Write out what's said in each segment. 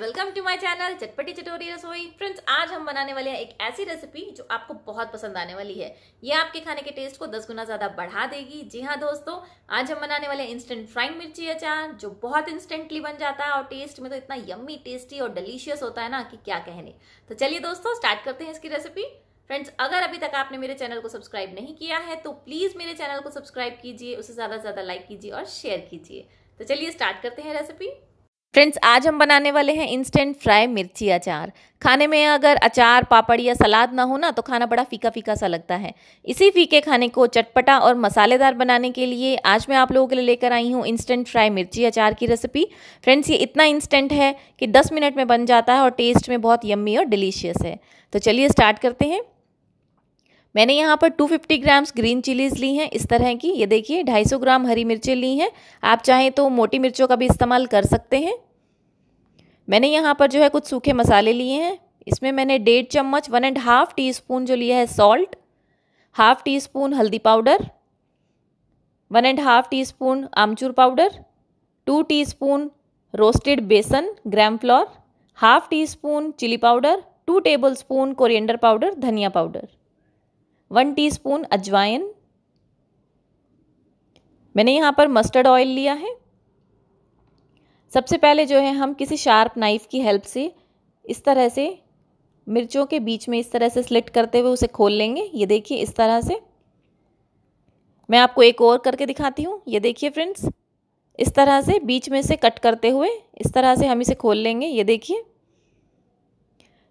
welcome to my channel चटपटी चटोरी रसोई friends आज हम बनाने वाले हैं एक ऐसी रेसिपी जो आपको बहुत पसंद आने वाली है ये आपके खाने के टेस्ट को 10 गुना ज़्यादा बढ़ा देगी जी हाँ दोस्तों आज हम बनाने वाले इंस्टेंट फ्राइंग मिर्ची अचार जो बहुत इंस्टेंटली बन जाता है और टेस्ट में तो इतना यम्मी टेस्टी और डिलीशियस होता है ना कि क्या कहने तो चलिए दोस्तों स्टार्ट करते हैं इसकी रेसिपी फ्रेंड्स अगर अभी तक आपने मेरे चैनल को सब्सक्राइब नहीं किया है तो प्लीज़ मेरे चैनल को सब्सक्राइब कीजिए उसे ज़्यादा से ज़्यादा लाइक कीजिए और शेयर कीजिए तो चलिए स्टार्ट करते हैं रेसिपी फ्रेंड्स आज हम बनाने वाले हैं इंस्टेंट फ्राई मिर्ची अचार खाने में अगर अचार पापड़ या सलाद ना हो ना तो खाना बड़ा फीका फीका सा लगता है इसी फीके खाने को चटपटा और मसालेदार बनाने के लिए आज मैं आप लोगों के लिए लेकर आई हूँ इंस्टेंट फ्राई मिर्ची अचार की रेसिपी फ्रेंड्स ये इतना इंस्टेंट है कि दस मिनट में बन जाता है और टेस्ट में बहुत यम्मी और डिलीशियस है तो चलिए स्टार्ट करते हैं मैंने यहाँ पर 250 ग्राम्स ग्रीन चिलीज़ ली हैं इस तरह की ये देखिए 250 ग्राम हरी मिर्चें ली हैं आप चाहें तो मोटी मिर्चों का भी इस्तेमाल कर सकते हैं मैंने यहाँ पर जो है कुछ सूखे मसाले लिए हैं इसमें मैंने डेढ़ चम्मच one and half teaspoon जो लिया है सॉल्ट हाफ़ टी स्पून हल्दी powder one and half teaspoon आमचूर powder two teaspoon roasted बेसन gram flour half teaspoon chilli powder two tablespoon coriander powder धनिया powder one teaspoon अजवाइन मैंने यहाँ पर मस्टर्ड ऑयल लिया है सबसे पहले जो है हम किसी शार्प नाइफ़ की हेल्प से इस तरह से मिर्चों के बीच में इस तरह से स्लिट करते हुए उसे खोल लेंगे ये देखिए इस तरह से मैं आपको एक और करके दिखाती हूँ ये देखिए फ्रेंड्स इस तरह से बीच में से कट करते हुए इस तरह से हम इसे खोल लेंगे ये देखिए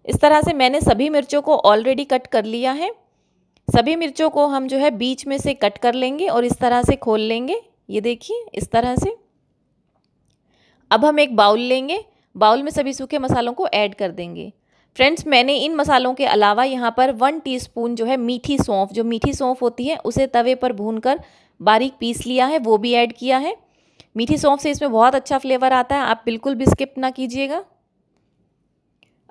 इस तरह से मैंने सभी मिर्चों को ऑलरेडी कट कर लिया है सभी मिर्चों को हम जो है बीच में से कट कर लेंगे और इस तरह से खोल लेंगे ये देखिए इस तरह से अब हम एक बाउल लेंगे बाउल में सभी सूखे मसालों को ऐड कर देंगे फ्रेंड्स मैंने इन मसालों के अलावा यहाँ पर वन टीस्पून जो है मीठी सौंफ जो मीठी सौंफ होती है उसे तवे पर भूनकर बारीक पीस लिया है वो भी ऐड किया है मीठी सौंफ से इसमें बहुत अच्छा फ्लेवर आता है आप बिल्कुल भी स्किप ना कीजिएगा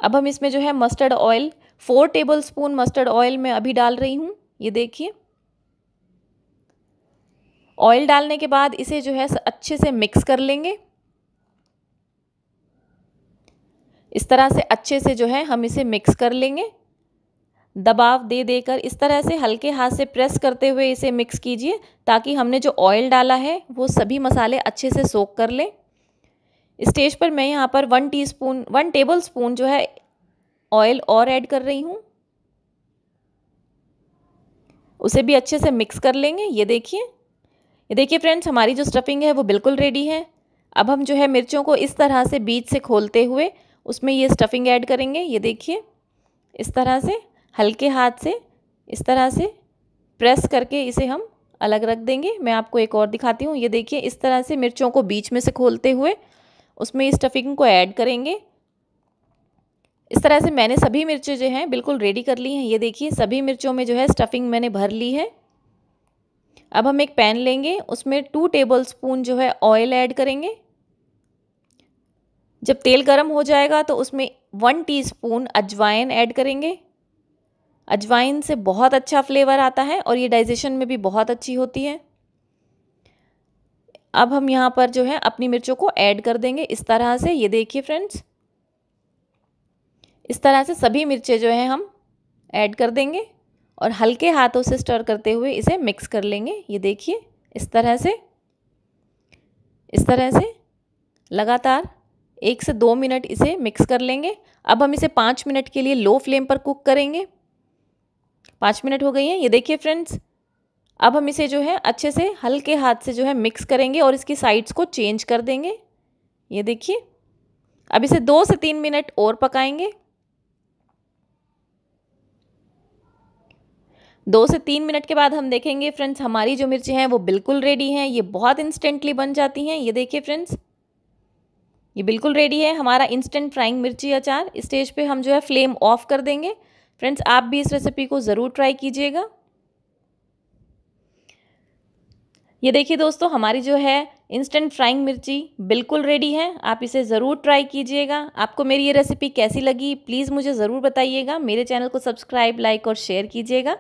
अब हम इसमें जो है mustard oil four tablespoon mustard oil मैं अभी डाल रही हूँ ये देखिए ऑयल डालने के बाद इसे जो है अच्छे से मिक्स कर लेंगे इस तरह से अच्छे से जो है हम इसे मिक्स कर लेंगे दबाव दे देकर इस तरह से हल्के हाथ से प्रेस करते हुए इसे मिक्स कीजिए ताकि हमने जो ऑयल डाला है वो सभी मसाले अच्छे से सोख कर लें स्टेज पर मैं यहाँ पर one teaspoon one tablespoon जो है ऑयल और ऐड कर रही हूँ उसे भी अच्छे से मिक्स कर लेंगे ये देखिए ये देखिए फ्रेंड्स हमारी जो स्टफिंग है वो बिल्कुल रेडी है अब हम जो है मिर्चों को इस तरह से बीच से खोलते हुए उसमें ये स्टफिंग ऐड करेंगे ये देखिए इस तरह से हल्के हाथ से इस तरह से प्रेस करके इसे हम अलग रख देंगे मैं आपको एक और दिखाती हूँ ये देखिए इस तरह से मिर्चों को बीच में से खोलते हुए उसमें स्टफिंग को ऐड करेंगे इस तरह से मैंने सभी मिर्चें जो हैं बिल्कुल रेडी कर ली हैं ये देखिए सभी मिर्चों में जो है स्टफिंग मैंने भर ली है अब हम एक पैन लेंगे उसमें टू टेबल स्पून जो है ऑयल ऐड करेंगे जब तेल गर्म हो जाएगा तो उसमें वन टीस्पून अजवाइन ऐड करेंगे अजवाइन से बहुत अच्छा फ्लेवर आता है और ये डाइजेशन में भी बहुत अच्छी होती है अब हम यहाँ पर जो है अपनी मिर्चों को ऐड कर देंगे इस तरह से ये देखिए फ्रेंड्स इस तरह से सभी मिर्चें जो हैं हम ऐड कर देंगे और हल्के हाथों से स्टर करते हुए इसे मिक्स कर लेंगे ये देखिए इस तरह से इस तरह से लगातार एक से दो मिनट इसे मिक्स कर लेंगे अब हम इसे पाँच मिनट के लिए लो फ्लेम पर कुक करेंगे पाँच मिनट हो गई हैं ये देखिए फ्रेंड्स अब हम इसे जो है अच्छे से हल्के हाथ से जो है मिक्स करेंगे और इसकी साइड्स को चेंज कर देंगे ये देखिए अब इसे दो से तीन मिनट और पकाएंगे दो से तीन मिनट के बाद हम देखेंगे फ्रेंड्स हमारी जो मिर्चें हैं वो बिल्कुल रेडी हैं ये बहुत इंस्टेंटली बन जाती हैं ये देखिए फ्रेंड्स ये बिल्कुल रेडी है हमारा इंस्टेंट फ्राइंग मिर्ची अचार स्टेज पे हम जो है फ्लेम ऑफ कर देंगे फ्रेंड्स आप भी इस रेसिपी को ज़रूर ट्राई कीजिएगा ये देखिए दोस्तों हमारी जो है इंस्टेंट फ्राइंग मिर्ची बिल्कुल रेडी है आप इसे ज़रूर ट्राई कीजिएगा आपको मेरी ये रेसिपी कैसी लगी प्लीज़ मुझे ज़रूर बताइएगा मेरे चैनल को सब्सक्राइब लाइक और शेयर कीजिएगा